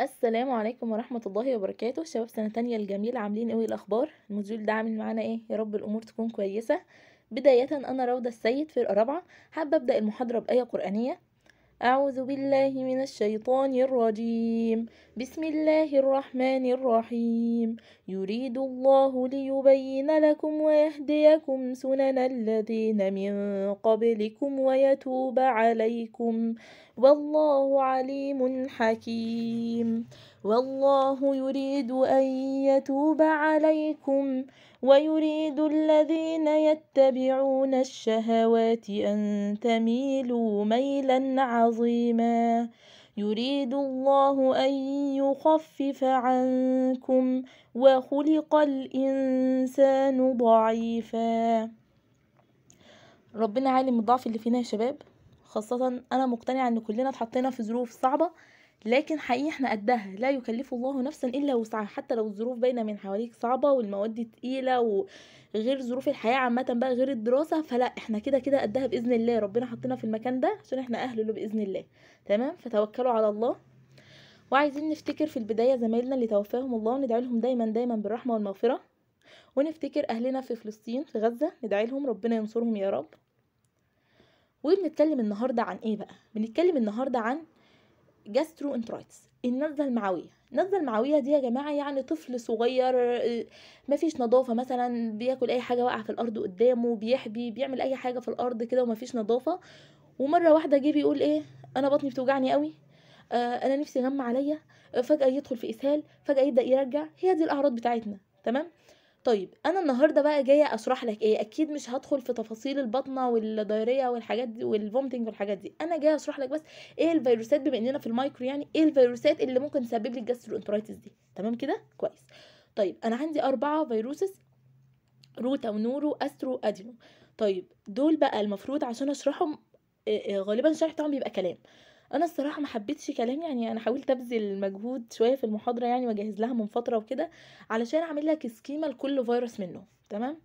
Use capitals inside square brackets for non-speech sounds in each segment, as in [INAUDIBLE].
السلام عليكم ورحمة الله وبركاته شباب سنة تانية الجميلة عاملين ايه الاخبار الموديول ده عامل معانا ايه يا رب الامور تكون كويسة بداية انا روضة السيد في الرابعة حابة ابدأ المحاضرة بآية قرآنية أعوذ بالله من الشيطان الرجيم بسم الله الرحمن الرحيم يريد الله ليبين لكم ويهديكم سنن الذين من قبلكم ويتوب عليكم والله عليم حكيم والله يريد أن يتوب عليكم ويريد الذين يتبعون الشهوات أن تميلوا ميلا عظيما يريد الله أن يخفف عنكم وخلق الإنسان ضعيفا ربنا عالم الضعف اللي فينا يا شباب خاصة أنا مقتنعة أن كلنا اتحطينا في ظروف صعبة لكن حقيقي احنا قدها لا يكلف الله نفسا الا وسعها حتى لو الظروف باينه من حواليك صعبه والمواد تقيله وغير ظروف الحياه عامه بقى غير الدراسه فلا احنا كده كده قدها باذن الله ربنا حطينا في المكان ده عشان احنا اهل له باذن الله تمام فتوكلوا على الله وعايزين نفتكر في البدايه زمايلنا اللي توفاهم الله وندعي لهم دايما دايما بالرحمه والمغفره ونفتكر اهلنا في فلسطين في غزه ندعي لهم ربنا ينصرهم يا رب وبنتكلم النهارده عن ايه بقى بنتكلم النهارده عن جاسترو انترايتس النزله المعويه النزله المعويه دي يا جماعه يعني طفل صغير آه، مفيش نظافه مثلا بياكل اي حاجه واقعه في الارض قدامه بيحبي بيعمل اي حاجه في الارض كده ومفيش نظافه ومره واحده جه بيقول ايه انا بطني بتوجعني قوي آه، انا نفسي غم عليا آه، فجاه يدخل في اسهال فجاه يبدا يرجع هي دي الاعراض بتاعتنا تمام طيب انا النهارده بقى جايه اشرح لك ايه اكيد مش هدخل في تفاصيل البطنه والدايريه والحاجات دي والفومتنج والحاجات دي انا جايه اشرح لك بس ايه الفيروسات بما اننا في المايكرو يعني ايه الفيروسات اللي ممكن تسبب لي الجاستروانترايتس دي تمام كده كويس طيب انا عندي اربعه فيروسس روتا ونورو استرو ادينو طيب دول بقى المفروض عشان اشرحهم غالبا الشرح بتاعهم بيبقى كلام انا الصراحه ما حبيتش كلام يعني انا حاولت ابذل مجهود شويه في المحاضره يعني واجهز لها من فتره وكده علشان اعمل لك سكيما لكل فيروس منه تمام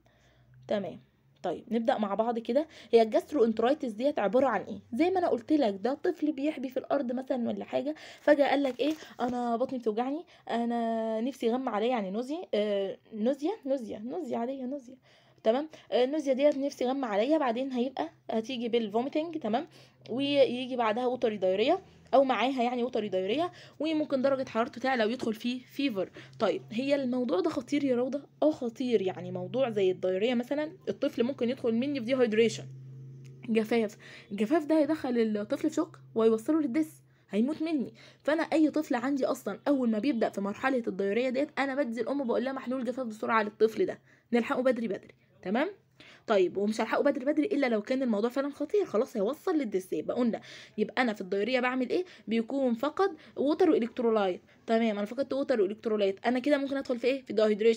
تمام طيب نبدا مع بعض كده هي الجاسترو انترايتس ديت عباره عن ايه زي ما انا قلت لك ده طفل بيحبي في الارض مثلا ولا حاجه فجاه قال لك ايه انا بطني بتوجعني انا نفسي غم عليا يعني نوزي آه نوزيا نوزيا نوزيا عليا نوزيا تمام النوزيا ديت نفسي غم عليا بعدين هيبقى هتيجي بالفوميتنج تمام ويجي بعدها وتري دايريا او معاها يعني وتري دايريا وممكن درجه حرارته تعلى ويدخل فيه فيفر طيب هي الموضوع ده خطير يا روضه اه خطير يعني موضوع زي الدايريا مثلا الطفل ممكن يدخل مني في دي هايدريشن جفاف الجفاف ده هيدخل الطفل في شوك وهيوصله للدس هيموت مني فانا اي طفل عندي اصلا اول ما بيبدا في مرحله الدايريه ديت انا بدي الام بقول لها محلول جفاف بسرعه للطفل ده نلحقه بدري بدري تمام طيب ومش هلحقه بدري بدري الا لو كان الموضوع فعلا خطير خلاص هيوصل للدسيه يبقى قلنا يبقى انا في الدوريه بعمل ايه بيكون فقد ووتر والكترولايت تمام انا فقدت ووتر والكترولايت انا كده ممكن ادخل في ايه في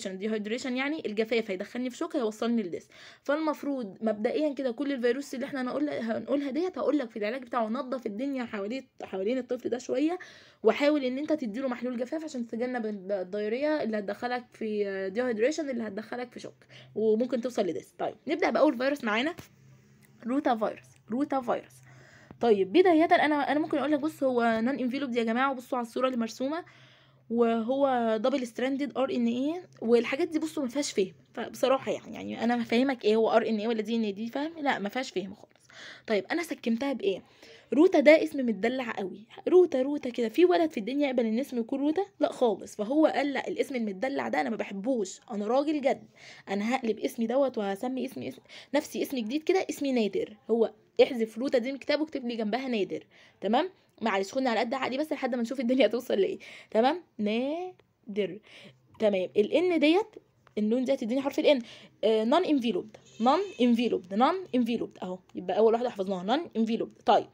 دي هيدريشن يعني الجفاف هيدخلني في شوك هيوصلني للدس فالمفروض مبدئيا كده كل الفيروس اللي احنا هنقول هنقولها ديت هقول لك في العلاج بتاعه نظف الدنيا حوالين حوالين الطفل ده شويه وحاول ان انت تديله محلول جفاف عشان تتجنب الدايريه اللي هتدخلك في ديهيدريشن اللي هتدخلك في شوك وممكن توصل لديس طيب نبدا باول فيروس معانا روتا فيروس روتا فيروس طيب بدايه انا انا ممكن اقول لك بص هو نون انفيلوبد يا جماعه وبصوا على الصوره اللي مرسومه وهو دبل ستراندد ار ان اي والحاجات دي بصوا ما فيهاش فهم فبصراحه يعني يعني انا فاهمك ايه هو ار ان اي ولا دي ان دي فاهم لا ما فيهاش فهم خالص طيب انا سكمتها بايه روتا ده اسم متدلع قوي روتا روتا كده في ولد في الدنيا يقبل ان اسمه يكون روتا لا خالص فهو قال لا الاسم المتدلع ده انا ما بحبوش انا راجل جد انا هقلب اسمي دوت وهسمي اسمي اسم نفسي اسم جديد كده اسمي نادر هو احذف روتا دي من كتابه واكتب لي جنبها نادر تمام معلش خدنا على قد عقلي بس لحد ما نشوف الدنيا هتوصل لايه تمام نادر تمام الان ديت النون دي هتديني حرف الان نون انفيلوبد نون انفيلوبد نون انفيلوبد اهو يبقى اول واحده حفظناها نون انفيلوبد طيب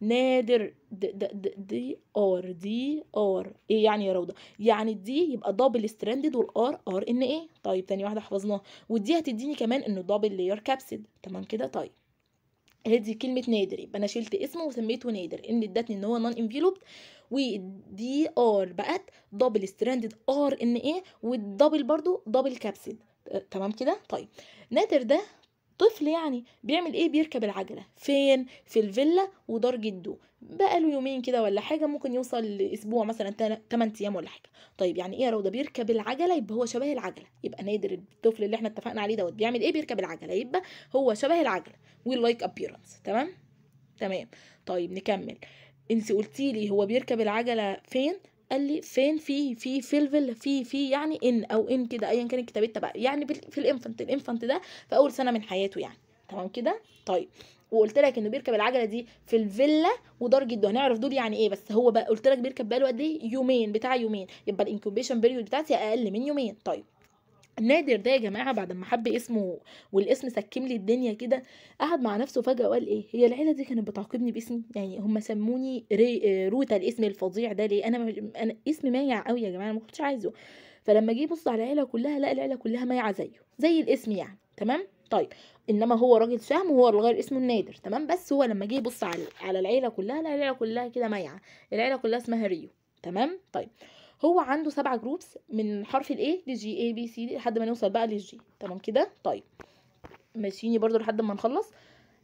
نادر دي ار دي ار ايه يعني يا روضه يعني الدي يبقى دبل ستراندد والار ار ان ايه طيب تاني واحده حفظناها والدي هتديني كمان انه دبل لير كابسيد تمام كده طيب هدي كلمة نادر يبقى انا شلت اسمه وسميته نادر ان ادتني ان هو نون انفيلوبد ودي ار بقت دبل ستراندد ار ان ايه والدبل برضو دبل كابسيد تمام كده طيب نادر ده طفل يعني بيعمل ايه بيركب العجله فين في الفيلا ودار جده بقى له يومين كده ولا حاجه ممكن يوصل لاسبوع مثلا 8 ايام ولا حاجه طيب يعني ايه روضه بيركب العجله يبقى هو شبه العجله يبقى نادر الطفل اللي احنا اتفقنا عليه دوت بيعمل ايه بيركب العجله يبقى هو شبه العجله وي لايك ابييرنس تمام تمام طيب نكمل انت قلتي لي هو بيركب العجله فين قال لي فين في في فيلفل في في يعني ان او ان كده ايا كان الكتابات تبع يعني في الانفنت الانفنت ده في اول سنه من حياته يعني تمام كده طيب وقلت لك انه بيركب العجله دي في الفيلا ودار جده هنعرف دول يعني ايه بس هو بقى قلت لك بيركب بقاله قد ايه يومين بتاع يومين يبقى الانكوبيشن بيريود بتاعتي اقل من يومين طيب نادر ده يا جماعه بعد ما حب اسمه والاسم سكم لي الدنيا كده قعد مع نفسه فجاه وقال ايه هي العيله دي كانت بتعاقبني باسمي يعني هم سموني ري روتا الاسم الفظيع ده ليه انا انا اسم مايع قوي يا جماعه انا ما كنتش عايزه فلما جه يبص على العيله كلها لقى العيله كلها مايعه زيه زي الاسم يعني تمام طيب انما هو راجل سهم وهو اللي غير اسمه النادر تمام بس هو لما جه يبص على على العيله كلها لقى العيله كلها كده مايعه العيله كلها اسمها ريو تمام طيب هو عنده سبع جروبس من حرف الاي للجي اي بي سي لحد ما نوصل بقى للجي تمام كده طيب ماشيني برضو لحد ما نخلص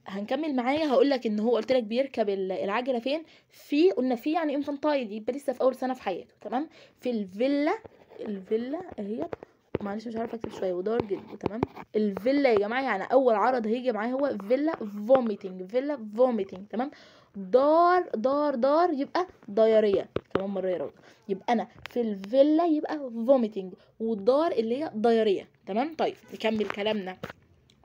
هنكمل معايا هقول لك ان هو قلت لك بيركب العجله فين في قلنا في يعني انفانتايل يبقى لسه في اول سنه في حياته تمام في الفيلا الفيلا اهي إيه معلش مش عارفه اكتب شويه ودار جدا تمام الفيلا يا جماعه يعني اول عرض هيجي معايا هو فيلا فوميتنج فيلا فوميتنج تمام دار دار دار يبقى دايريه تمام مره يا يبقى انا في الفيلا يبقى فوميتنج والدار اللي هي ضياريه تمام طيب نكمل كلامنا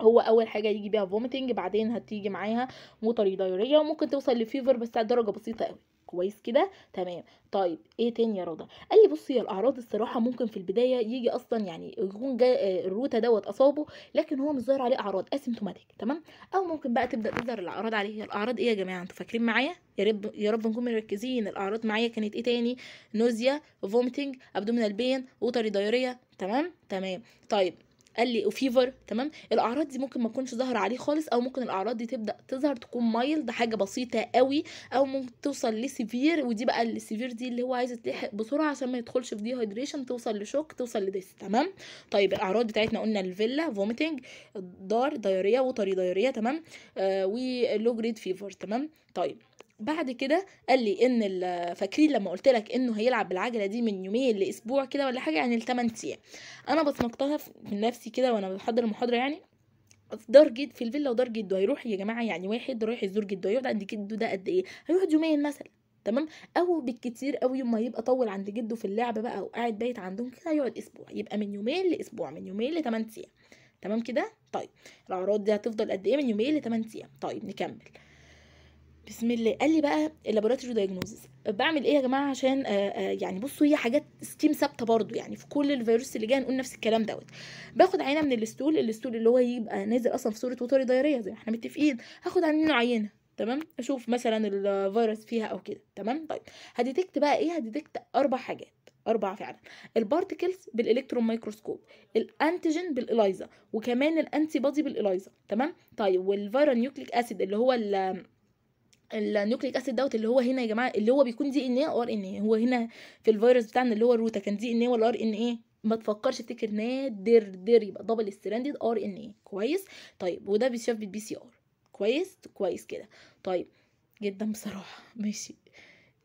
هو اول حاجه يجي بيها فوميتنج بعدين هتيجي معاها موتري دايريه وممكن توصل لفيفر بس درجه بسيطه قوي كويس كده تمام طيب ايه تاني يا رضا قال لي بصي الاعراض الصراحه ممكن في البدايه يجي اصلا يعني يكون جا آه، الروتا دوت اصابه لكن هو مش ظاهر عليه اعراض اسيمتوماتيك تمام او ممكن بقى تبدا تظهر الاعراض عليه الاعراض ايه يا جماعه انتوا فاكرين معايا يا رب يا رب نكون مركزين الاعراض معايا كانت ايه تاني نوزيا فومتنج ابدومينال بين وتري دايريا تمام تمام طيب قال لي وفيفر oh, تمام الاعراض دي ممكن ما تكونش ظاهره عليه خالص او ممكن الاعراض دي تبدا تظهر تكون مايلد حاجه بسيطه قوي او ممكن توصل لسيفير ودي بقى السيفير دي اللي هو عايز تلحق بسرعه عشان ما يدخلش في دي هيدريشن توصل لشوك توصل لديس تمام طيب الاعراض بتاعتنا قلنا الفيلا فوميتنج الدار دايريه وطري دايريه تمام آه ولو جريد فيفر تمام طيب بعد كده قال لي ان فاكرين لما قلت لك انه هيلعب بالعجله دي من يومين لاسبوع كده ولا حاجه يعني لثمان ايام انا بصمتها من نفسي كده وانا بحضر المحاضره يعني في دار جد في الفيلا ودار جده هيروح يا جماعه يعني واحد رايح يزور جده هيقعد عند جده ده قد ايه هيقعد يومين مثلا تمام او بالكتير قوي ما يبقى طول عند جده في اللعب بقى وقاعد بيت بايت عندهم كده يقعد اسبوع يبقى من يومين لاسبوع من يومين لثمان ايام تمام كده طيب الاعراض دي هتفضل قد ايه من يومين لثمان ايام طيب نكمل بسم الله قال لي بقى اللابوراتوري دايجنوزز بعمل ايه يا جماعه عشان آآ آه، آآ آه، يعني بصوا هي حاجات ستيم ثابته برضو يعني في كل الفيروس اللي جاي هنقول نفس الكلام دوت باخد عينه من الستول الستول اللي هو يبقى نازل اصلا في صوره وتر دايريه زي ما احنا متفقين هاخد عينه عينه تمام اشوف مثلا الفيروس فيها او كده تمام طيب هديتكت بقى ايه هديتكت اربع حاجات أربعة فعلا البارتكلز بالإلكترون مايكروسكوب الأنتيجين بالاليزا وكمان الأنتي بادي بالاليزا تمام طيب والفيرال نيوكليك أسيد اللي هو النيوكليك اسيد دوت اللي هو هنا يا جماعه اللي هو بيكون دي ان ايه ار ان ايه هو هنا في الفيروس بتاعنا اللي هو الروتا كان دي ان ايه ولا ار ان ايه ما تفكرش تفتكر نادر دير يبقى دبل ستراندد ار ان ايه كويس طيب وده بيتشاف بالبي سي ار كويس كويس كده طيب جدا بصراحه ماشي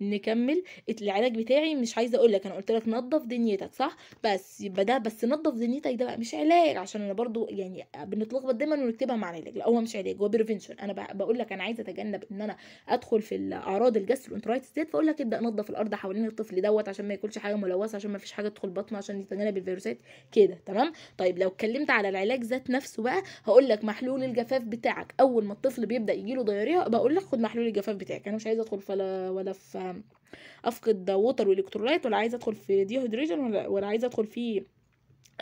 نكمل العلاج بتاعي مش عايزه اقول لك انا قلت لك نظف دنيتك صح بس يبقى ده بس نظف دنيتك ده بقى مش علاج عشان انا برضو يعني بنتلخبط دايما ونكتبها مع العلاج لا هو مش علاج هو بريفنشن انا بقول لك انا عايزه اتجنب ان انا ادخل في الاعراض الجسر الانترايتس ديت فاقول لك ابدا نظف الارض حوالين الطفل دوت عشان ما ياكلش حاجه ملوثه عشان ما فيش حاجه تدخل بطنه عشان يتجنب الفيروسات كده تمام طيب لو اتكلمت على العلاج ذات نفسه بقى هقول لك محلول الجفاف بتاعك اول ما الطفل بيبدا يجيله ضياريه بقول لك خد محلول الجفاف بتاعك انا مش عايزه ادخل ولا في افقد ووتر والكترولايت ولا عايزه ادخل في ديهيدريجن ولا, ولا عايزه ادخل في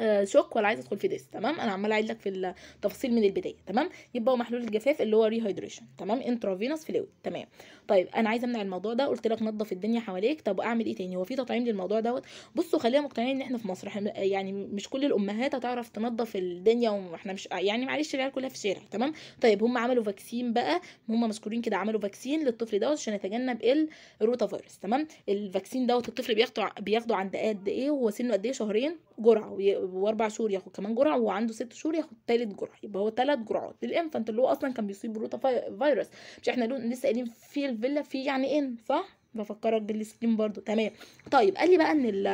آه، شوك ولا عايزه ادخل في ديس تمام انا عماله اعيد لك في التفاصيل من البدايه تمام يبقى هو محلول الجفاف اللي هو ريهايدريشن تمام انترافينوس فلويد تمام طيب انا عايزه امنع الموضوع ده قلت لك نظف الدنيا حواليك طب اعمل ايه تاني هو في تطعيم للموضوع دوت بصوا خلينا مقتنعين ان احنا في مصر يعني مش كل الامهات هتعرف تنظف الدنيا واحنا مش يعني معلش العيال كلها في الشارع تمام طيب هم عملوا فاكسين بقى هم مذكورين كده عملوا فاكسين للطفل دوت عشان يتجنب الروتا فيروس تمام الفاكسين دوت الطفل بياخده بياخده عند قد ايه وهو سنه قد ايه شهرين جرعه واربع شهور ياخد كمان جرعه وعنده ست شهور ياخد ثالث جرعه يبقى هو ثلاث جرعات للانفنت اللي هو اصلا كان بيصيب بروتا فيروس مش احنا لسه قايلين في الفيلا في يعني ان صح بفكرك بالسكين برضو تمام طيب قال لي بقى ان ال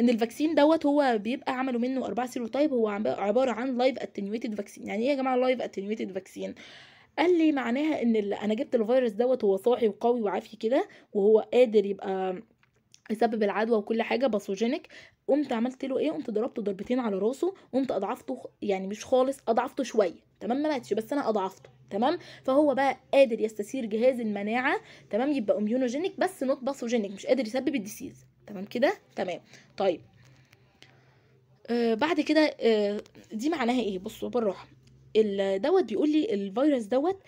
ان الفاكسين دوت هو بيبقى عملوا منه اربع سيرو تايب هو عباره عن لايف اتنيويتد فاكسين يعني ايه يا جماعه لايف اتنيويتد فاكسين قال لي معناها ان انا جبت الفيروس دوت هو صاحي وقوي وعافي كده وهو قادر يبقى يسبب العدوى وكل حاجه باثوجينيك قمت عملت له ايه قمت ضربته ضربتين على راسه قمت اضعفته يعني مش خالص اضعفته شويه تمام ما ماتش بس انا اضعفته تمام فهو بقى قادر يستثير جهاز المناعه تمام يبقى اميونوجينيك بس نوت باثوجينيك مش قادر يسبب الديسيز تمام كده تمام طيب آه بعد كده آه دي معناها ايه بصوا بالراحه دوت بيقول لي الفيروس دوت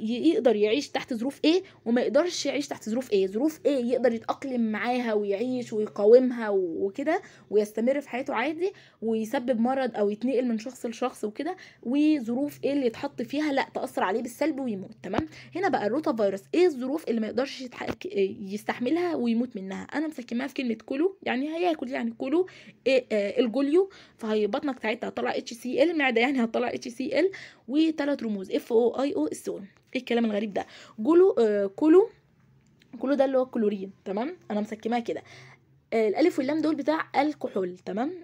يقدر يعيش تحت ظروف ايه وما يقدرش يعيش تحت ظروف ايه ظروف ايه يقدر يتأقلم معاها ويعيش ويقاومها وكده ويستمر في حياته عادي ويسبب مرض او يتنقل من شخص لشخص وكده وظروف ايه اللي يتحط فيها لا تأثر عليه بالسلب ويموت تمام هنا بقى الروتا فيروس ايه الظروف اللي ما يقدرش يستحملها ويموت منها انا مسكناها في كلمة كولو يعني هياكل يعني كولو إيه آه الجوليو فهي بطنك ساعتها هتطلع اتش سي ال المعدة يعني هتطلع اتش سي ال وثلاث رموز اف او اي او اس او ايه الكلام الغريب ده جلو آه كلو كلو ده اللي هو الكلورين تمام انا مسكماها كده آه الالف واللام دول بتاع الكحول تمام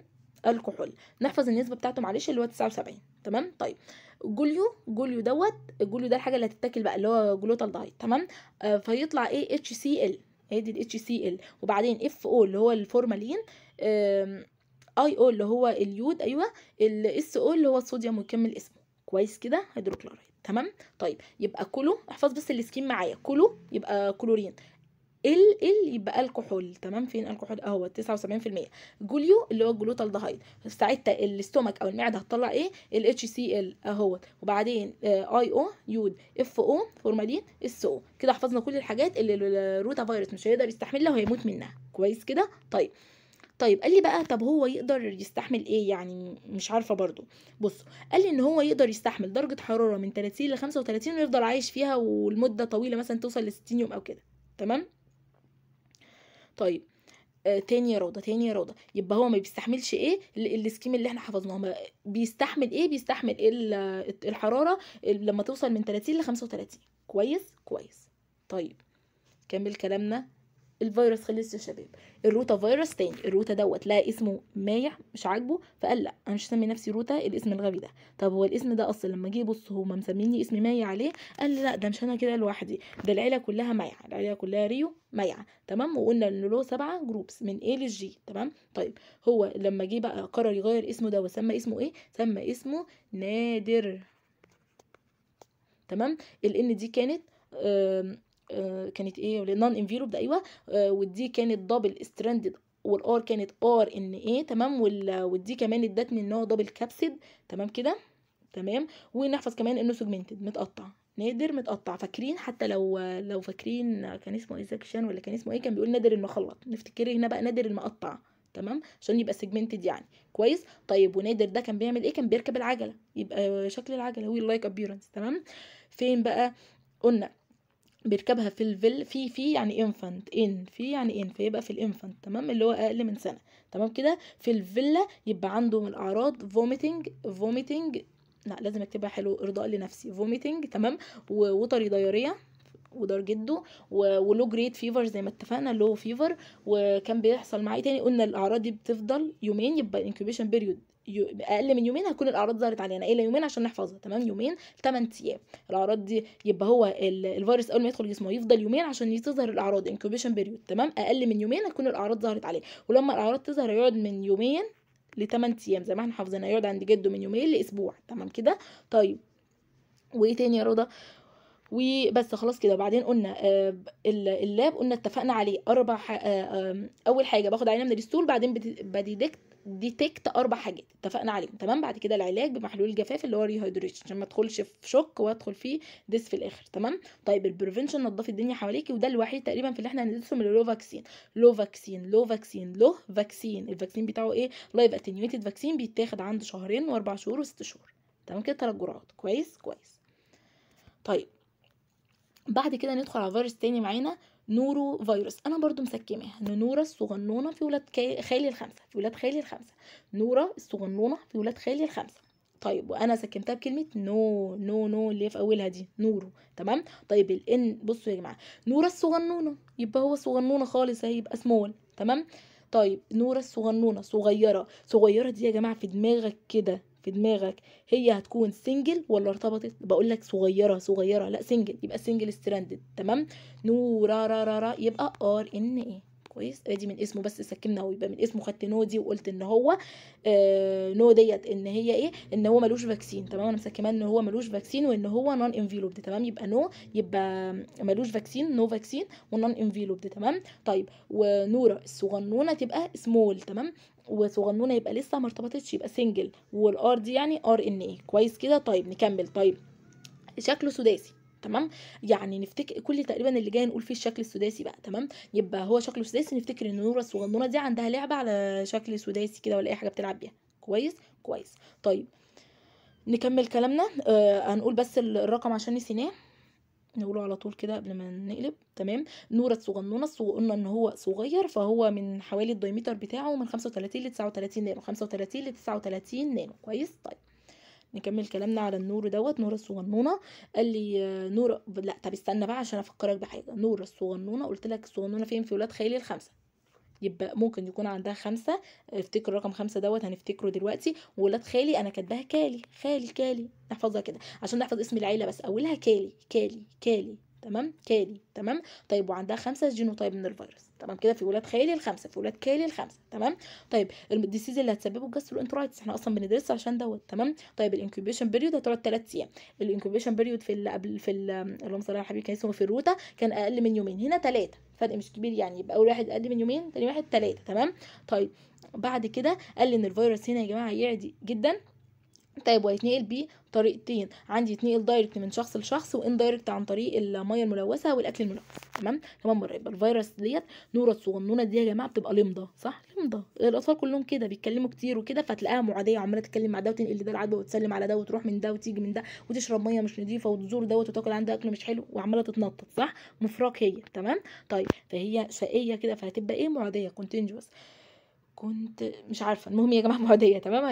الكحول نحفظ النسبه بتاعته معلش اللي هو 79 تمام طيب جوليو جوليو دوت جوليو ده الحاجه اللي هتتاكل بقى اللي هو جلوتالدهايد تمام آه فيطلع ايه اتش سي ال ادي الاتش سي ال وبعدين اف او اللي هو الفورمالين اي او اللي هو اليود ايوه الاس او اللي هو الصوديوم ويكمل اسمه كويس كده هيدروكلورايد تمام طيب يبقى كله احفظ بس السكيم معايا كله يبقى كلورين ال ال يبقى الكحول تمام فين الكحول اهو 79% جوليو اللي هو الجلوتالدهايد ساعتها الاستومك او المعده هتطلع ايه الاتش سي ال اهو وبعدين اي آه، او يود اف او فورمالين اس او كده حفظنا كل الحاجات اللي الروتا فيروس مش هيقدر يستحملها وهيموت منها كويس كده طيب طيب قال لي بقى طب هو يقدر يستحمل ايه يعني مش عارفه برضو بص قال لي ان هو يقدر يستحمل درجه حراره من 30 ل 35 ويفضل عايش فيها والمده طويله مثلا توصل ل 60 يوم او كده تمام طيب آه تاني يا روضه تاني يا روضه يبقى هو ما بيستحملش ايه السكيم اللي احنا حفظناه بيستحمل ايه بيستحمل إيه الحراره لما توصل من 30 ل 35 كويس كويس طيب كمل كلامنا الفيروس خلص يا شباب الروتا فيروس تاني الروتا دوت لا اسمه مايح مش عاجبه فقال لا انا مش هسمي نفسي روتا الاسم الغبي ده طب هو الاسم ده اصلا لما جه يبص هما مسميني اسم مايع عليه قال لا ده مش انا كده لوحدي ده العيله كلها مايعه العيله كلها ريو مايعه تمام وقلنا ان له سبعه جروبس من A للجي تمام طيب هو لما جه بقى قرر يغير اسمه ده وسمى اسمه ايه سمى اسمه نادر تمام الان دي كانت آه، كانت ايه نون ده ايوه آه، ودي كانت دبل ستراندد والار كانت ار ان ايه تمام ودي كمان ادتني ان هو دبل كابسيد تمام كده تمام ونحفظ كمان انه سيجمنتد متقطع نادر متقطع فاكرين حتى لو لو فاكرين كان اسمه ايه سكشن ولا كان اسمه ايه كان بيقول نادر المخلط نفتكر هنا بقى نادر المقطع تمام عشان يبقى سيجمنتد يعني كويس طيب ونادر ده كان بيعمل ايه كان بيركب العجله يبقى شكل العجله وي لايك ابييرنس تمام فين بقى قلنا بيركبها في الفيل في في يعني انفانت ان في يعني ان فيبقى في الانفانت تمام اللي هو اقل من سنه تمام كده في الفيلا يبقى عنده من الاعراض فوميتنج فوميتنج لا لازم اكتبها حلو ارضاء لنفسي فوميتنج تمام ووتري دياريه ودار جده ولو جريد فيفر زي ما اتفقنا لو فيفر وكان بيحصل معاه تاني قلنا الاعراض دي بتفضل يومين يبقى الانكوبيشن بيريود اقل من يومين هتكون الاعراض ظهرت علينا الا إيه، يومين عشان نحفظها تمام يومين 8 ايام الاعراض دي يبقى هو الفيروس اول ما يدخل جسمه يفضل يومين عشان تظهر الاعراض انكوبيشن بيريود تمام اقل من يومين هتكون الاعراض ظهرت عليه ولما الاعراض تظهر يقعد من يومين ل 8 ايام زي ما احنا حافظين هيقعد عند جده من يومين لاسبوع تمام كده طيب وايه تاني يا رضا وبس خلاص كده وبعدين قلنا آه، اللاب قلنا اتفقنا عليه اربع آه، اول حاجه باخد عينه من الستول بعدين بديدكت ديتكت اربع حاجات اتفقنا عليهم تمام بعد كده العلاج بمحلول الجفاف اللي هو ريهايدريشن عشان ما ادخلش في شوك وادخل فيه ديس في الاخر تمام طيب البريفنشن نضفي الدنيا حواليكي وده الوحيد تقريبا في اللي احنا هندرسه من لو فاكسين لو فاكسين لو فاكسين لو فاكسين الفاكسين بتاعه ايه لايف اتنيويتد فاكسين بيتاخد عند شهرين واربع شهور وست شهور تمام كده ثلاث جرعات كويس كويس طيب بعد كده ندخل على فيروس تاني معانا نورو فيروس انا برضو مسكماها ان نورا الصغنونه في ولاد خالي الخمسه في ولاد خالي الخمسه نورا الصغنونه في ولاد خالي الخمسه طيب وانا سكنتها بكلمه نو نو نو اللي في اولها دي نورو تمام طيب الان بصوا يا جماعه نورا الصغنونه يبقى هو صغنونه خالص هيبقى سمول تمام طيب نورا الصغنونه صغيره صغيره دي يا جماعه في دماغك كده في دماغك هي هتكون سنجل ولا ارتبطت بقول لك صغيره صغيره لا سنجل يبقى سنجل ستراندد تمام نو را را را, را يبقى ار ان ايه كويس ادي من اسمه بس سكننا ويبقى من اسمه خدت نو دي وقلت ان هو آه، نو ديت ان هي ايه ان هو ملوش فاكسين تمام انا مسكناه ان هو ملوش فاكسين وان هو نون انفيلوبد تمام يبقى نو يبقى ملوش فاكسين نو فاكسين ونون انفيلوبد تمام طيب ونوره الصغنونه تبقى سمول تمام وصغنونه يبقى لسه ما ارتبطتش يبقى سنجل والار دي يعني ار ان ايه كويس كده طيب نكمل طيب شكله سداسي تمام يعني نفتكر كل تقريبا اللي جاي نقول فيه الشكل السداسي بقى تمام يبقى هو شكله سداسي نفتكر ان نوره الصغنونه دي عندها لعبه على شكل سداسي كده ولا اي حاجه بتلعب بيها كويس كويس طيب نكمل كلامنا آه هنقول بس الرقم عشان نسيناه نقوله على طول كده قبل ما نقلب تمام نورة صغنونة قلنا ان هو صغير فهو من حوالي الدايمتر بتاعه من 35 ل 39 نانو 35 ل 39 نانو كويس طيب نكمل كلامنا على النور دوت نور الصغنونه قال لي آه، نور لا طب استنى بقى عشان افكرك بحاجه نور الصغنونه قلت لك الصغنونه فين في ولاد خالي الخمسه يبقى ممكن يكون عندها خمسة افتكر رقم خمسة دوت هنفتكره دلوقتي وولاد خالي انا كاتباها كالي خالي كالي نحفظها كده عشان نحفظ اسم العيلة بس اولها كالي كالي كالي تمام كالي تمام طيب وعندها خمسة جينوتايب من الفيروس تمام كده في ولاد خالي الخمسة في ولاد كالي الخمسة تمام طيب الديسيز اللي هتسببه انترايتس احنا اصلا بندرسها عشان دوت تمام طيب الانكوبيشن بيريود هتقعد 3 ايام الانكوبيشن بيريود في اللي قبل في اللهم صل على حبيبي كان اسمه في الروتا كان اقل من يومين هنا ثلاثة فرق مش كبير يعني يبقى اول واحد اقل من يومين تاني واحد ثلاثة تمام طيب بعد كده قال لي ان الفيروس هنا يا جماعه يعدي جدا طيب وهيتنقل طريقتين عندي يتنقل دايركت من شخص لشخص وان دايركت عن طريق الميه الملوثه والاكل الملوث تمام كمان مره يبقى الفيروس ديت نوره الصغنونه دي يا جماعه بتبقى لمضه صح لمضه الاطفال كلهم كده بيتكلموا كتير وكده فتلاقيها معاديه عماله تتكلم مع ده وتنقل ده العدوى وتسلم على ده وتروح من ده وتيجي من ده وتشرب ميه مش نظيفه وتزور دوت وتاكل عندها اكل مش حلو وعماله تتنطط صح مفرق هي تمام طيب فهي شقيه كده فهتبقى ايه معاديه كونتينجوس كنت مش عارفه المهم يا جماعه [LAUGHS] معديه تمام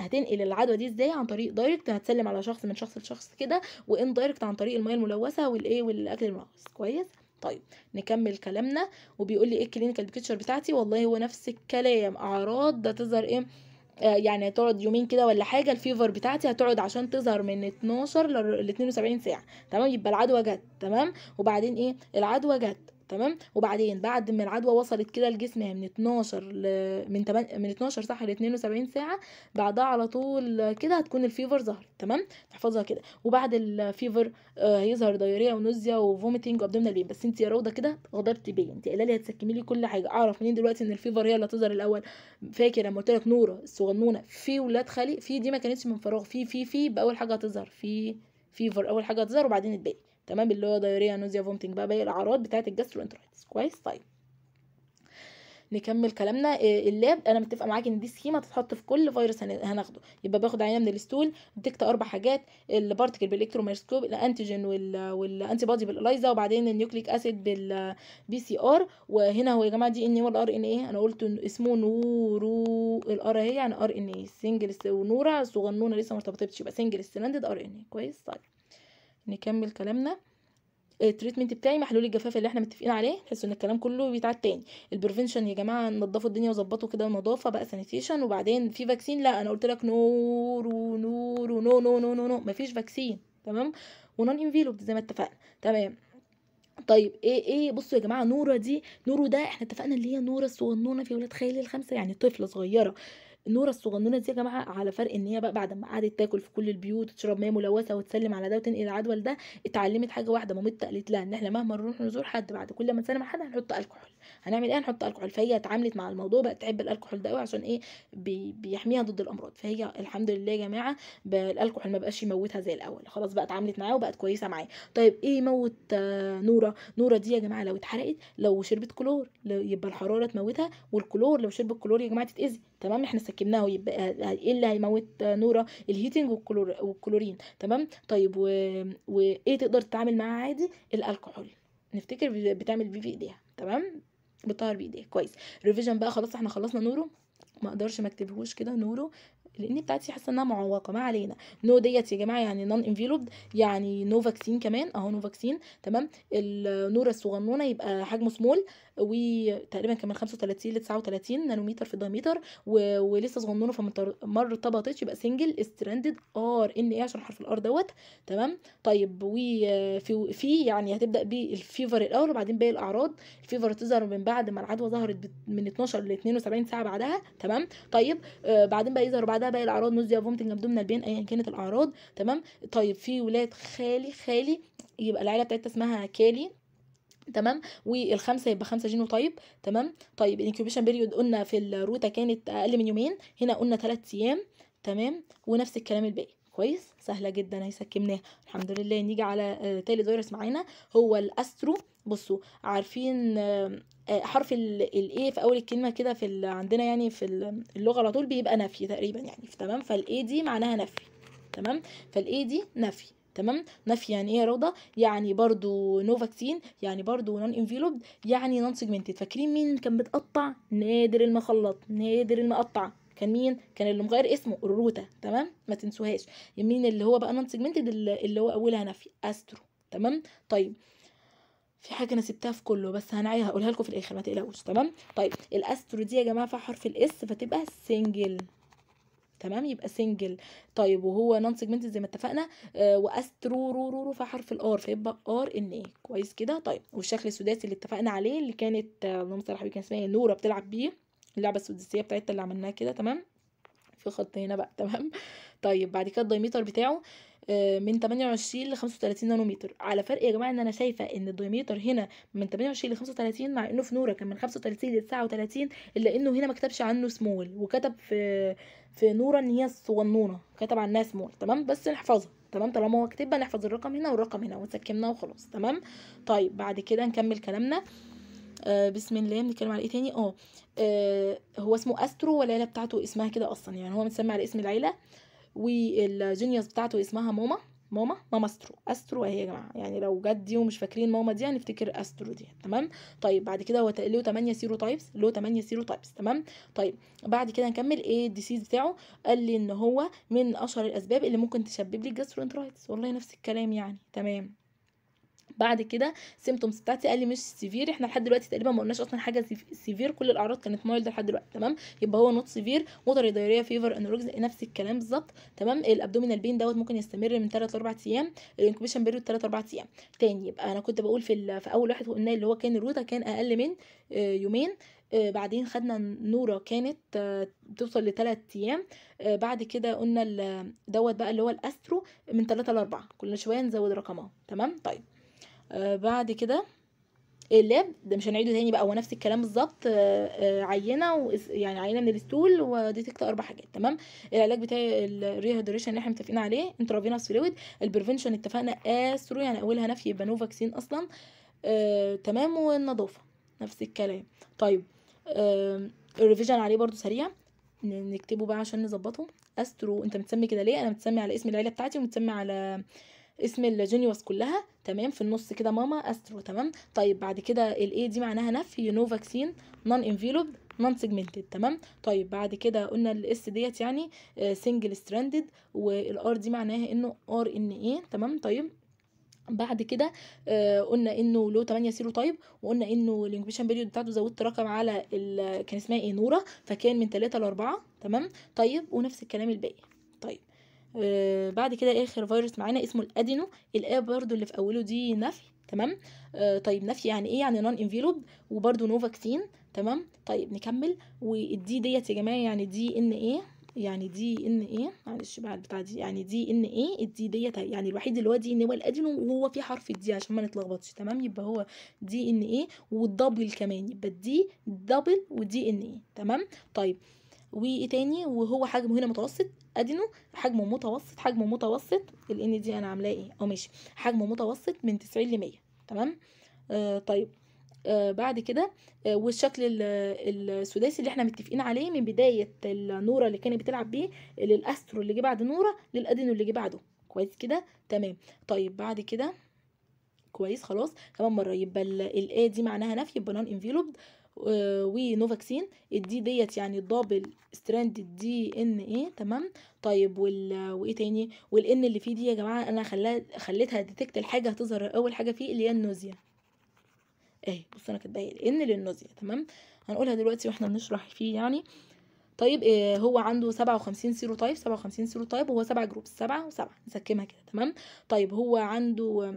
هتنقل العدوى دي ازاي عن طريق دايركت هتسلم على شخص من شخص لشخص كده وان دايركت عن طريق الميه الملوثه والايه والاكل الملوث كويس طيب نكمل كلامنا وبيقول لي ايه الكلينيكال بيكتشر بتاعتي والله هو نفس الكلام اعراض ده تظهر ايه آه، يعني هتقعد يومين كده ولا حاجه الفيفر بتاعتي هتقعد عشان تظهر من 12 ل 72 ساعه تمام يبقى العدوى جت تمام وبعدين ايه العدوى جت تمام وبعدين بعد ما العدوى وصلت كده لجسمها من 12 ل... من 8 من 12 صح ل 72 ساعه بعدها على طول كده هتكون الفيفر ظهر تمام تحفظها كده وبعد الفيفر آه، هيظهر دايريا ونزيا وفوميتنج وابدومينال بين بس انت يا روضه كده غضبت بيا انت قايله لي هتسكمي لي كل حاجه اعرف منين دلوقتي ان الفيفر هي اللي هتظهر الاول فاكر لما قلت لك نوره الصغنونه في ولاد خالي في دي ما كانتش من فراغ في في في باول حاجه هتظهر في فيفر اول حاجه هتظهر وبعدين الباقي تمام اللي هو دايريا نوزيا فومتنج بقى باقي الاعراض بتاعه الجاستروانترايتس كويس طيب نكمل كلامنا آه، اللاب انا متفقه معاكي ان دي سكيما تتحط في كل فيروس هناخده يبقى باخد عينه من الستول ديكت اربع حاجات البارتكل بالالكتروميكروسكوب الانتيجين والانتي بادي بالاليزا وبعدين النيوكليك اسيد بالبي سي ار وهنا هو يا جماعه دي ان ايه والار ان ايه انا قلت اسمه نورو الار اهي يعني ار ان ايه سنجل ونوره صغنونه لسه ما ارتبطتش يبقى سنجل ستراندد ار ان ايه كويس طيب نكمل كلامنا التريتمنت آه، بتاعي محلول الجفاف اللي احنا متفقين عليه تحسوا ان الكلام كله بيتعاد تاني البريفنشن يا جماعه نضفوا الدنيا وظبطوا كده النظافه بقى سانيتيشن وبعدين في فاكسين لا انا قلت لك نور ونور ونو نو نو نو نو مفيش فاكسين تمام ونون انفيلوب زي ما اتفقنا تمام طيب ايه ايه بصوا يا جماعه نوره دي نوره ده احنا اتفقنا اللي هي نوره الصغنونه في ولاد خالي الخمسه يعني طفله صغيره نورة الصغنونه دي يا جماعه على فرق ان هي بقى بعد ما قعدت تاكل في كل البيوت وتشرب ميه ملوثه وتسلم على ده وتنقل العدوى ده اتعلمت حاجه واحده مامتها قالت لها ان احنا مهما نروح نزور حد بعد كل ما نسلم على حد هنحط الكحول هنعمل ايه هنحط الكحول فهي اتعاملت مع الموضوع بقى تحب الكحول ده قوي عشان ايه بي بيحميها ضد الامراض فهي الحمد لله يا جماعه الكحول ما بقاش يموتها زي الاول خلاص بقى اتعاملت معاه وبقت كويسه معاه طيب ايه يموت نورا آه، نوره نوره دي يا جماعه لو اتحرقت لو شربت كلور يبقى الحراره تموتها والكلور لو شربت كلور يا جماعه تتاذي تمام احنا سكبناه ويبقى ايه اللي هيموت نورا الهيتنج والكلور... والكلورين تمام طيب و... وايه تقدر تتعامل معاه عادي الكحول نفتكر بتعمل بيه ايديها تمام بتطهر بايديها كويس ريفيجن بقى خلاص احنا خلصنا نورو ما اقدرش ما اكتبهوش كده نورو لان بتاعتي حاسه انها معوقه ما علينا نو ديت يا جماعه يعني نون انفيلوبد يعني نو فاكسين كمان اهو نو فاكسين تمام النوره الصغنونه يبقى حجمه سمول وتقريبا كمان 35 ل 39 نانومتر في الدايمتر و... ولسه صغنونه فما ارتبطتش يبقى سنجل ستراندد ار ان ايه عشان حرف الار دوت تمام طيب وفي في يعني هتبدا بالفيفر الاول وبعدين باقي الاعراض الفيفر تظهر من بعد ما العدوى ظهرت من 12 ل 72 ساعه بعدها تمام طيب آه بعدين بقى يظهر بعدها باقي الاعراض نوزيا فومتنج ابدومنا البين ايا كانت الاعراض تمام طيب في ولاد خالي خالي يبقى العيله بتاعتها اسمها كالي تمام والخمسه يبقى خمسه جينو تايب تمام طيب الانكيوبيشن بيريود قلنا في الروته كانت اقل من يومين هنا قلنا ثلاث ايام تمام ونفس الكلام الباقي كويس سهله جدا هي سكبناها الحمد لله نيجي على آه تالت فيروس معانا هو الاسترو بصوا عارفين آه، آه، حرف الاي في اول الكلمه كده في عندنا يعني في اللغه على طول بيبقى نفي تقريبا يعني تمام فالاي دي معناها نفي تمام فالاي دي نفي تمام نفي يعني ايه روضه يعني برضو نو فاكسين يعني برضو نون انفيلوبد يعني نون سيجمنتد فاكرين مين كان بتقطع نادر المخلط نادر المقطع كان مين كان اللي مغير اسمه الروتا تمام ما تنسوهاش مين اللي هو بقى نون سيجمنتد اللي هو اولها نفي استرو تمام طيب في حاجه انا سبتها في كله بس هنعيها هقولها لكم في الاخر ما تقلقوش تمام طيب الاسترو دي يا جماعه فيها حرف الاس فتبقى سنجل تمام يبقى سنجل طيب وهو نون سيجمنت زي ما اتفقنا آه واسترو رو رو رو فحرف الار فيبقى ار ان اي كويس كده طيب والشكل السداسي اللي اتفقنا عليه اللي كانت آه، اللهم صل على كان اسمها إيه؟ نوره بتلعب بيه اللعبه السداسيه بتاعتها اللي عملناها كده تمام في خط هنا بقى [LAUGHS] تمام طيب بعد كده الدايمتر بتاعه آه، من 28 ل 35 نانومتر على فرق يا جماعه ان انا شايفه ان الدايمتر هنا من 28 ل 35 مع انه في نوره كان من 35 ل 39 الا انه هنا ما كتبش عنه سمول وكتب في في نوره ان هي الصغنونه كتب عنها سمول تمام بس نحفظها تمام طالما هو كتبها نحفظ الرقم هنا والرقم هنا ونسكنها وخلاص تمام طيب بعد كده نكمل كلامنا آه بسم الله بنتكلم على ايه تاني اه, آه، هو اسمه استرو والعيله بتاعته اسمها كده اصلا يعني هو متسمى على اسم العيله والجينيوس بتاعته اسمها ماما ماما ماما استرو استرو اهي يا جماعه يعني لو جت دي ومش فاكرين ماما دي هنفتكر استرو دي تمام طيب بعد كده هو له 8 سيرو تايبس له 8 سيرو تايبس تمام طيب بعد كده نكمل ايه الديسيز بتاعه قال لي ان هو من اشهر الاسباب اللي ممكن تسبب لي جاسترو انترايتس والله نفس الكلام يعني تمام بعد كده سيمتومز بتاعتي قال لي مش سيفير احنا لحد دلوقتي تقريبا ما قلناش اصلا حاجه سيفير كل الاعراض كانت مايلد لحد دلوقتي تمام يبقى هو نوت سيفير موتر دايريا فيفر انوركس نفس الكلام بالظبط تمام الابدومينال بين دوت ممكن يستمر من 3 ل 4 ايام الانكوبيشن بيريد 3 4 ايام تاني يبقى انا كنت بقول في, في اول واحد قلنا اللي هو كان الروتا كان اقل من آه، يومين آه، بعدين خدنا نورا كانت بتوصل آه، لثلاث ايام بعد كده قلنا دوت بقى اللي هو الاسترو من ثلاثة لاربعة كل شويه نزود رقمها تمام طيب آه، بعد كده اللاب ده مش هنعيده تاني بقى هو نفس الكلام بالظبط آه، آه، عينه و... يعني عينه من الستول وديتكت اربع حاجات تمام العلاج بتاع الريهيدريشن اللي احنا متفقين عليه انترافينوس فلويد البريفنشن اتفقنا استرو يعني اولها نفي يبقى فاكسين اصلا آه تمام والنظافه نفس الكلام طيب آه الريفيجن عليه برضو سريع نكتبه بقى عشان نظبطه استرو انت متسمي كده ليه انا متسمي على اسم العيله بتاعتي ومتسمي على اسم الجينيوس كلها تمام في النص كده ماما استرو تمام طيب بعد كده الاي دي معناها نفي نو فاكسين نون انفيلوب نون سيجمنتد تمام طيب بعد كده قلنا الاس ديت يعني سنجل ستراندد والار دي معناها انه ار ان ايه تمام طيب بعد كده آه، قلنا انه له 8 سيرو تايب وقلنا انه الانكبيشن بيريود بتاعته زودت رقم على كان اسمها ايه نوره فكان من 3 ل 4 تمام طيب ونفس الكلام الباقي طيب آه، بعد كده اخر فيروس معانا اسمه الادينو الآ برضو اللي في اوله دي نفي تمام آه طيب نفي يعني ايه يعني نون انفيلوب وبرضو نو فاكسين تمام طيب نكمل والدي ديت يا جماعه يعني دي ان ايه يعني دي ان ايه معلش بقى البتاع دي يعني دي ان ايه الدي ديت يعني الوحيد اللي هو دي ان هو الادينو وهو في حرف الدي عشان ما نتلخبطش تمام يبقى هو دي ان ايه والدبل كمان يبقى دي دبل ودي ان ايه تمام طيب وايه تاني وهو حجمه هنا متوسط ادينو حجمه متوسط حجمه متوسط الان دي انا عاملاه ايه اه ماشي حجمه متوسط من 90 ل 100 تمام آه طيب آه بعد كده آه والشكل السداسي اللي احنا متفقين عليه من بدايه النوره اللي كانت بتلعب بيه للاسترو اللي جه بعد نوره للادينو اللي جه بعده كويس كده تمام طيب بعد كده كويس خلاص كمان مره يبقى الايه دي معناها نفي يبقى نون آه ونوفاكسين الدي ديت يعني دبل ستراند دي ان ايه تمام طيب وال وايه تاني والان اللي فيه دي يا جماعه انا خليها خليتها ديتكت الحاجه هتظهر اول حاجه فيه اللي هي النوزيا اهي بص انا كاتباها ان للنوزيا تمام هنقولها دلوقتي واحنا بنشرح فيه يعني طيب إيه هو عنده سبعة وخمسين سيرو تايب سبعة وخمسين سيرو تايب هو سبعة جروبس سبعة وسبعة نسكمها كده تمام طيب هو عنده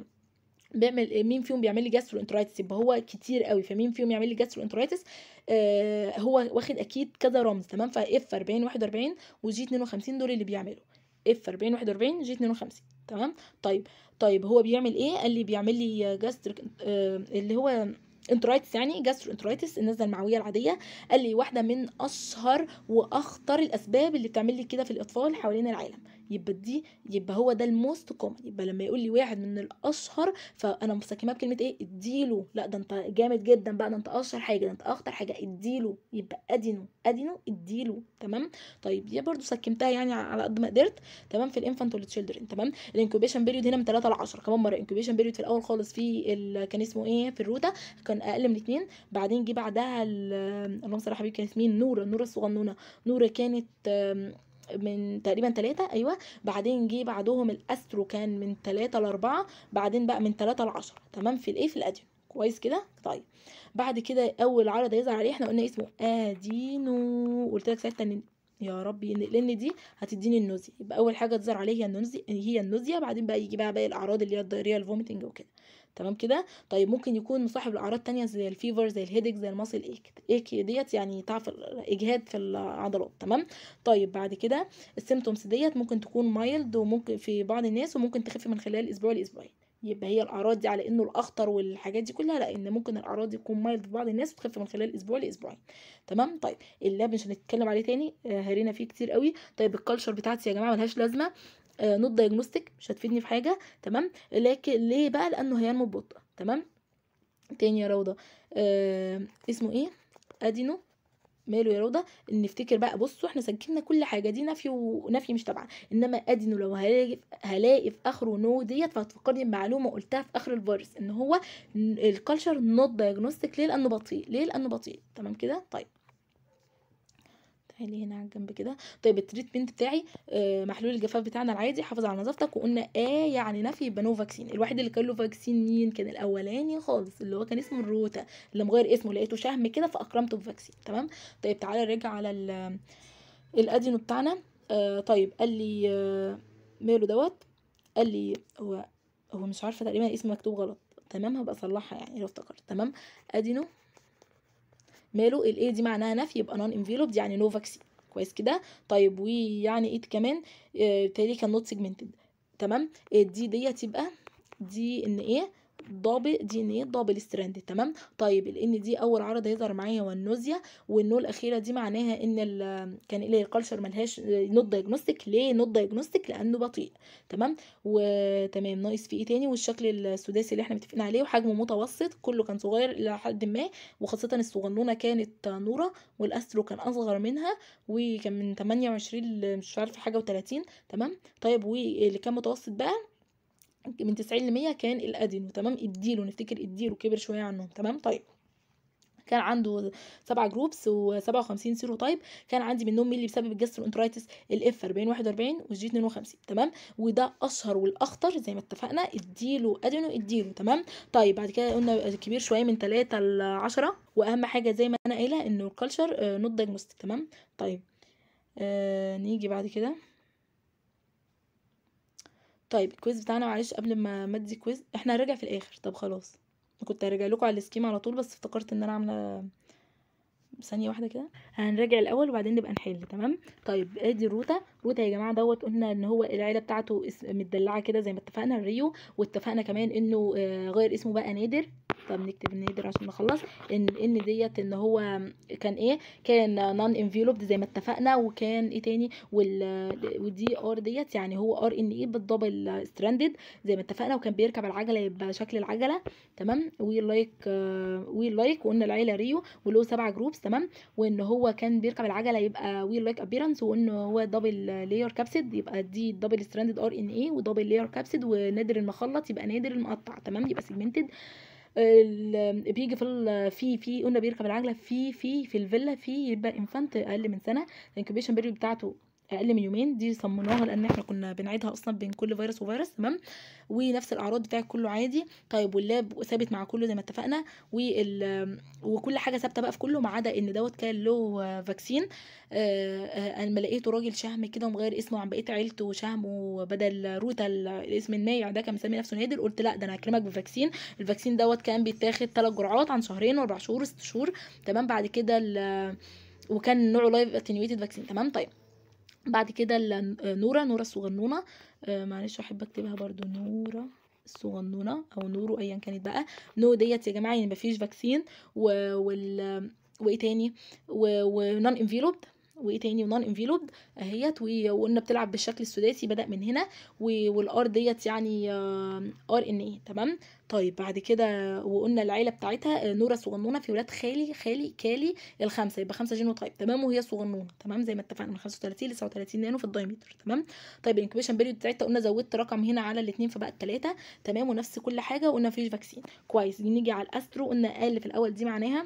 بيعمل إيه، مين فيهم بيعمل لي جاسترو انترايتس يبقى هو كتير قوي فمين فيهم يعمل لي جاسترو انترايتس آه هو واخد اكيد كذا رمز تمام فاف 40 41 وجي 52 دول اللي بيعملوا اف 40 41 جي 52 تمام طيب طيب هو بيعمل ايه قال لي بيعمل لي جاستر آه اللي هو انترايتس يعني جاسترو انترايتس النزله المعويه العاديه قال لي واحده من اشهر واخطر الاسباب اللي بتعمل لي كده في الاطفال حوالين العالم يبقى دي يبقى هو ده الموست كومن يبقى لما يقول لي واحد من الاشهر فانا مستكمله بكلمه ايه اديله لا ده انت جامد جدا بقى ده انت اشهر حاجه ده انت اخطر حاجه اديله يبقى ادينو ادينو اديله تمام طيب دي برضو سكمتها يعني على قد ما قدرت تمام في الانفانت والتشيلدرن تمام الانكوبيشن بيريود هنا من 3 ل 10 كمان مره الانكوبيشن بيريود في الاول خالص في ال... كان اسمه ايه في الروتا كان اقل من 2 بعدين جه بعدها ال... اللهم صل على حبيبي كانت مين إيه؟ نوره نوره الصغنونه نوره كانت من تقريبا تلاتة ايوه بعدين جه بعدهم الاسترو كان من تلاتة لاربعة بعدين بقى من تلاتة لعشرة تمام في الايه في الادينو كويس كده طيب بعد كده اول عرض هيظهر عليه احنا قلنا اسمه ادينو قلت لك ساعتها ان يا ربي لان دي هتديني النوزي يبقى اول حاجه تظهر عليه هي النوزي هي النوزيا بعدين بقى يجي بقى باقي الاعراض اللي هي الدايريه الفوميتنج وكده تمام كده طيب ممكن يكون مصاحب لاعراض تانية زي الفيفر زي الهيدك زي المصل ايك ايك ديت يعني تعب اجهاد في العضلات تمام طيب بعد كده السيمتومز ديت ممكن تكون مايلد وممكن في بعض الناس وممكن تخف من خلال اسبوع لاسبوعين يبقى هي الاعراض دي على انه الاخطر والحاجات دي كلها لا ان ممكن الاعراض دي تكون مايلد في بعض الناس وتخف من خلال اسبوع لاسبوعين تمام طيب اللاب مش هنتكلم عليه تاني آه، هرينا فيه كتير قوي طيب الكالشر بتاعتي يا جماعه ملهاش لازمه نوت آه، دايجنوستيك مش هتفيدني في حاجه تمام لكن ليه بقى لانه هينمو ببطء تمام تاني يا روضه آه اسمه ايه ادينو ماله يا روضه نفتكر بقى بصوا احنا سجلنا كل حاجه دي نفي ونفي مش تبع انما ادينو لو هلاقي هلاقي في اخره نو ديت فهتفكرني بمعلومه قلتها في اخر الفيروس ان هو الكالتشر نوت دايجنوستيك ليه لانه بطيء ليه لانه بطيء تمام كده طيب تعالي هنا على الجنب كده طيب التريتمنت بتاعي آه، محلول الجفاف بتاعنا العادي حافظ على نظافتك وقلنا اه يعني نفي يبقى نو فاكسين الواحد اللي كان له فاكسين مين كان الاولاني خالص اللي هو كان اسمه الروتا اللي مغير اسمه لقيته شهم كده فاكرمته بفاكسين تمام طيب تعالى نرجع على الادينو بتاعنا آه طيب قال لي آه ماله دوت قال لي هو هو مش عارفه تقريبا اسمه مكتوب غلط تمام هبقى اصلحها يعني لو افتكرت تمام ادينو ماله A دي معناها نفي يبقى نون انفيلوبد يعني نو فاكسين كويس كده طيب وي يعني ايه كمان آه، تالي كان نوت سيجمنتد تمام الدي آه، ديت يبقى دي ان ايه ضابط دي ان ايه ضابي ستراند تمام طيب الان دي اول عرض هيظهر معايا والنوزيا والنو الاخيره دي معناها ان كان ايه الكالشر ملهاش نوت دايجنوستيك ليه نوت دايجنوستيك لانه بطيء تمام وتمام ناقص في ايه تاني والشكل السداسي اللي احنا متفقين عليه وحجمه متوسط كله كان صغير الى حد ما وخاصه الصغنونه كانت نوره والاسترو كان اصغر منها وكان من 28 مش عارفه حاجه و30 تمام طيب واللي كان متوسط بقى من 90 ل 100 كان الادينو تمام اديله نفتكر اديله كبر شويه عنهم تمام طيب كان عنده سبعة جروبس و57 سيرو تايب كان عندي منهم مين اللي بسبب الجستر انترايتس الاف 40 41 والجي 52 تمام وده اشهر والاخطر زي ما اتفقنا اديله ادينو اديله تمام طيب بعد كده قلنا كبير شويه من 3 ل 10 واهم حاجه زي ما انا قايله انه الكالتشر نوت دايجنوستيك تمام طيب آه نيجي بعد كده طيب الكويز بتاعنا معلش قبل ما مدي كويز احنا هنرجع في الاخر طب خلاص كنت هرجع لكم على السكيم على طول بس افتكرت ان انا عامله ثانيه واحده كده هنراجع الاول وبعدين نبقى نحل تمام طيب ادي الروتا روتا يا جماعه دوت قلنا ان هو العيله بتاعته متدلعه كده زي ما اتفقنا الريو واتفقنا كمان انه آه، غير اسمه بقى نادر طب نكتب النادر عشان نخلص ان ان ديت ان هو كان ايه كان نون انفيلوبد زي ما اتفقنا وكان ايه تاني وال ودي ار ديت يعني هو ار ان ايه بالدبل ستراندد زي ما اتفقنا وكان بيركب العجله يبقى شكل العجله تمام وي لايك وي لايك وقلنا العيله ريو وله سبع جروبس تمام وان هو كان بيركب العجله يبقى وي لايك ابيرنس وان هو دبل لاير كابسد يبقى دي دبل ستراندد ار ان ايه ودبل لاير كابسد ونادر المخلط يبقى نادر المقطع تمام يبقى سيجمنتد بيجي في في في قلنا بيركب العجله في في في الفيلا في يبقى انفانت اقل من سنه الانكوبيشن بيريود بتاعته اقل من يومين دي صممناها لان احنا كنا بنعيدها اصلا بين كل فيروس وفيروس تمام ونفس الاعراض بتاعت كله عادي طيب واللاب ثابت مع كله زي ما اتفقنا وال وكل حاجه ثابته بقى في كله ما عدا ان دوت كان له فاكسين انا ما لقيته راجل شهم كده ومغير اسمه عن بقيه عيلته شهمه بدل روتا الاسم النايع ده كان مسمي نفسه نادر قلت لا ده انا هكرمك بفاكسين الفاكسين دوت كان بيتاخد ثلاث جرعات عن شهرين واربع شهور ست شهور تمام بعد كده وكان نوعه لايف اتنيويتد فاكسين تمام طيب بعد كده آه، نورة نورة الصغنونة آه، معلش احب اكتبها برضو نورة الصغنونة او نورو ايا كانت بقى نو ديت يا جماعة يعني مفيش فاكسين و... وال آه، وايه تاني ونون انفيلوبد وايه تاني ونون انفيلوبد اهيت وقلنا بتلعب بالشكل السداسي بدا من هنا والار ديت يعني آه، ار ان ايه تمام طيب بعد كده وقلنا العيله بتاعتها آه، نوره صغنونه في ولاد خالي خالي كالي الخمسه يبقى خمسه جينو تايب تمام وهي صغنونه تمام زي ما اتفقنا من 35 ل 39 نانو في الدايمتر تمام طيب الانكوبيشن بيريود بتاعتها قلنا زودت رقم هنا على الاثنين فبقت ثلاثه تمام ونفس كل حاجه وقلنا مفيش فاكسين كويس نيجي على الاسترو قلنا اقل في الاول دي معناها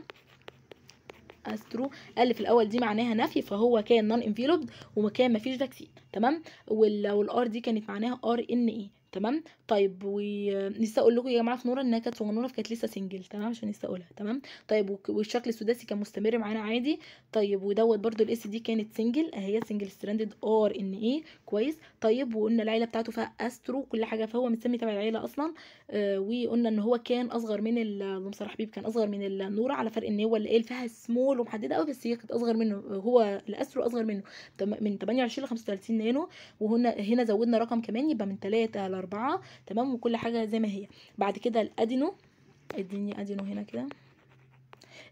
استرو الف الاول دي معناها نفي فهو كان نون انفيلوبد وكان مفيش فاكسين تمام والار دي كانت معناها ار ان اي تمام طيب ولسه اقول لكم يا جماعه في نوره انها كانت في نوره كانت لسه سنجل تمام عشان لسه اقولها تمام طيب والشكل السداسي كان مستمر معانا عادي طيب ودوت برده الاس دي كانت سنجل اهي سنجل ستراندد ار ان اي كويس طيب وقلنا العيله بتاعته فيها استرو كل حاجه فهو متسمي تبع العيله اصلا آه وقلنا ان هو كان اصغر من المصر حبيب كان اصغر من النوره على فرق ان هو اللي قال فيها سمول ومحدده قوي بس هي كانت اصغر منه هو الاسترو اصغر منه من 28 ل 35 نانو وهنا هنا زودنا رقم كمان يبقى من 3 ل الاربعه تمام وكل حاجة زي ما هي بعد كده الأدينو اديني أدينو هنا كده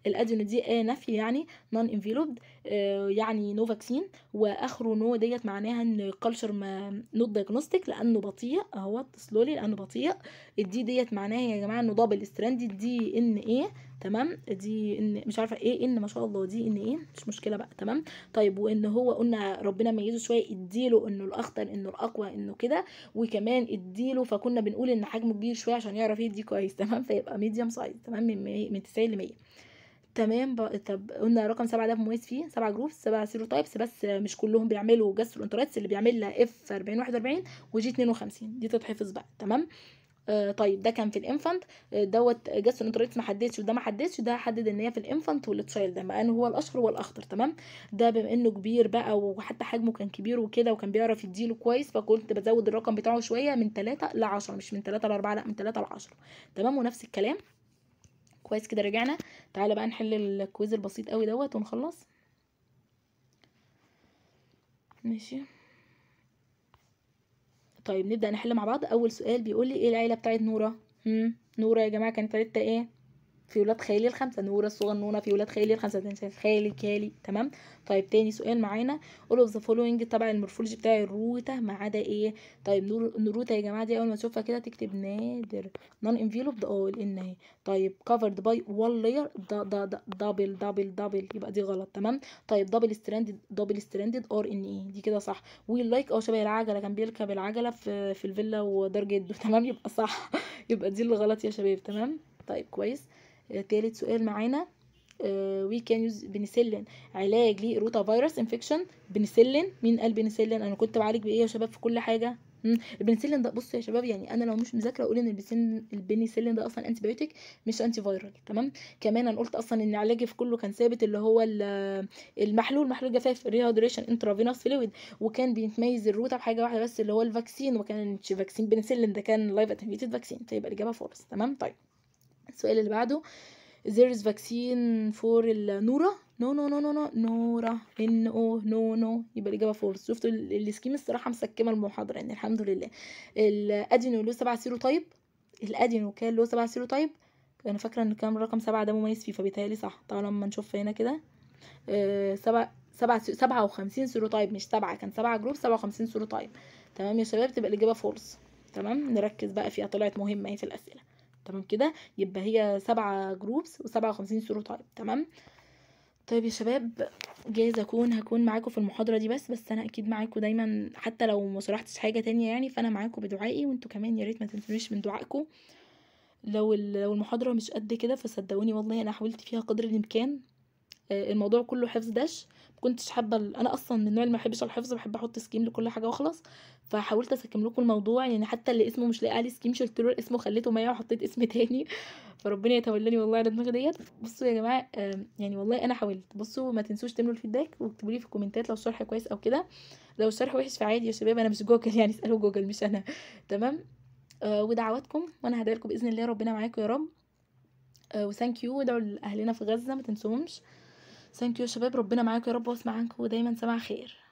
الادينو دي ايه نفي يعني نون انفيلوبد آه، يعني نو فاكسين واخره نو ديت معناها ان كلتشر ما نوت دايجنوستيك لانه بطيء اهوت سلولي لانه بطيء الدي ديت معناها يا جماعه انه دبل ستراند دي ان ايه تمام دي ان مش عارفه ايه ان ما شاء الله دي ان ايه مش مشكله بقى تمام طيب وان هو قلنا ربنا ميزه شويه اديله انه الاخطر انه الاقوى انه كده وكمان اديله فكنا بنقول ان حجمه كبير شويه عشان يعرف يدي كويس تمام فيبقى ميديوم سايز تمام من 90 ل 100 تمام ب... طب قلنا رقم سبعة ده مميز فيه سبعة جروبس سبعة سيرو تايبس بس مش كلهم بيعملوا جاسترو انترايتس اللي بيعملها اف 40 41 وجي 52 دي تتحفظ بقى تمام آه طيب ده كان في الانفانت آه، دوت جاسترو انترايتس ما حددش وده ما حددش ده حدد ان هي في الانفانت والتشايلد ده بقى ان هو الاشهر والاخطر تمام ده بما انه كبير بقى وحتى حجمه كان كبير وكده وكان بيعرف يديله كويس فكنت بزود الرقم بتاعه شويه من 3 ل 10 مش من 3 ل 4 لا من 3 ل 10 تمام ونفس الكلام كويس كده رجعنا تعالى بقى نحل الكويز البسيط قوي دوت ونخلص ماشي طيب نبدا نحل مع بعض اول سؤال بيقول لي ايه العيله بتاعت نوره امم نوره يا جماعه كانت عيلتها ايه في ولاد خالي الخمسة نورة الصغنونة في ولاد خالي الخمسة خالي كالي تمام طيب تاني سؤال معانا all of the following طبعا المورفولوجي بتاع الروتة ما عدا ايه طيب نوروتا يا جماعة دي اول ما تشوفها كده تكتب نادر non enveloped اه الان هي إيه؟ طيب covered by one layer دا دا دا دبل دبل دبل يبقى دي غلط تمام طيب دبل ستراندد دبل ستراندد ار ان ايه دي كده صح we like اه شبه العجلة كان بيركب العجلة في في الفيلا ودار جده [LAUGHS] تمام يبقى صح يبقى دي اللي غلط يا شباب تمام طيب كويس تالت سؤال معانا وي كان يوز بنسلين علاج لروتا فيروس انفكشن بنسلين مين قال بنسلين انا كنت بعالج بايه يا شباب في كل حاجه البنسلين ده بصوا يا شباب يعني انا لو مش مذاكره اقول ان البنسلين ده اصلا انتي بيوتيك مش انتي فيرال تمام كمان انا قلت اصلا ان علاجي في كله كان ثابت اللي هو المحلول محلول جفاف ريهايدريشن انترافينوس فلويد وكان بيتميز الروتا بحاجه واحده بس اللي هو الفاكسين وكان فاكسين بنسلين ده كان لايف اتنفيتد فاكسين فيبقى الاجابه فورس تمام طيب السؤال اللي بعده there is vaccine for النورة no نو نو نو no نورة ان او نو نو يبقى الإجابة فورس شفتوا السكيم الصراحة مسكمة المحاضرة يعني الحمد لله الأدينو له سبعة سيرو طيب الأدينو كان له سبعة سيرو طيب أنا فاكرة إن كان رقم سبعة ده مميز فيه فبيتهيألي صح طبعا لما نشوف هنا كده آه سبعة سبعة سبعة وخمسين سيرو طيب مش سبعة كان سبعة جروب سبعة وخمسين سيرو طيب تمام يا شباب تبقى الإجابة فورس تمام نركز بقى فيها طلعت مهمة في الأسئلة تمام كده يبقى هي سبعة جروبس وسبعة وخمسين سورو طيب تمام طيب يا شباب جايز اكون هكون معاكم في المحاضرة دي بس بس انا اكيد معاكم دايما حتى لو ما شرحتش حاجة تانية يعني فانا معاكم بدعائي وانتوا كمان يا ريت ما تنسونيش من دعائكم لو لو المحاضرة مش قد كده فصدقوني والله انا حاولت فيها قدر الامكان آه، الموضوع كله حفظ داش كنتش حابه انا اصلا من النوع اللي ما بحبش الحفظ بحب احط سكيم لكل حاجه واخلص فحاولت اسكم لكم الموضوع يعني حتى اللي اسمه مش لاقي عليه سكيم شلت له اسمه خليته ميا وحطيت اسم [LAUGHS] تاني فربنا يتولاني والله على دماغي ديت بصوا يا جماعه يعني والله انا حاولت بصوا ما تنسوش تعملوا الفيدباك واكتبوا لي في الكومنتات لو الشرح كويس او كده لو الشرح وحش فعادي يا شباب انا مش جوجل [LAUGHS] يعني اسالوا جوجل مش انا تمام آه ودعواتكم وانا هدعي لكم باذن الله ربنا معاكم يا رب آه وثانك يو وادعوا لاهلنا في غزه ما تنسوهمش ثانك يو يا شباب ربنا معاكم يا رب واسمع ودايما سمع خير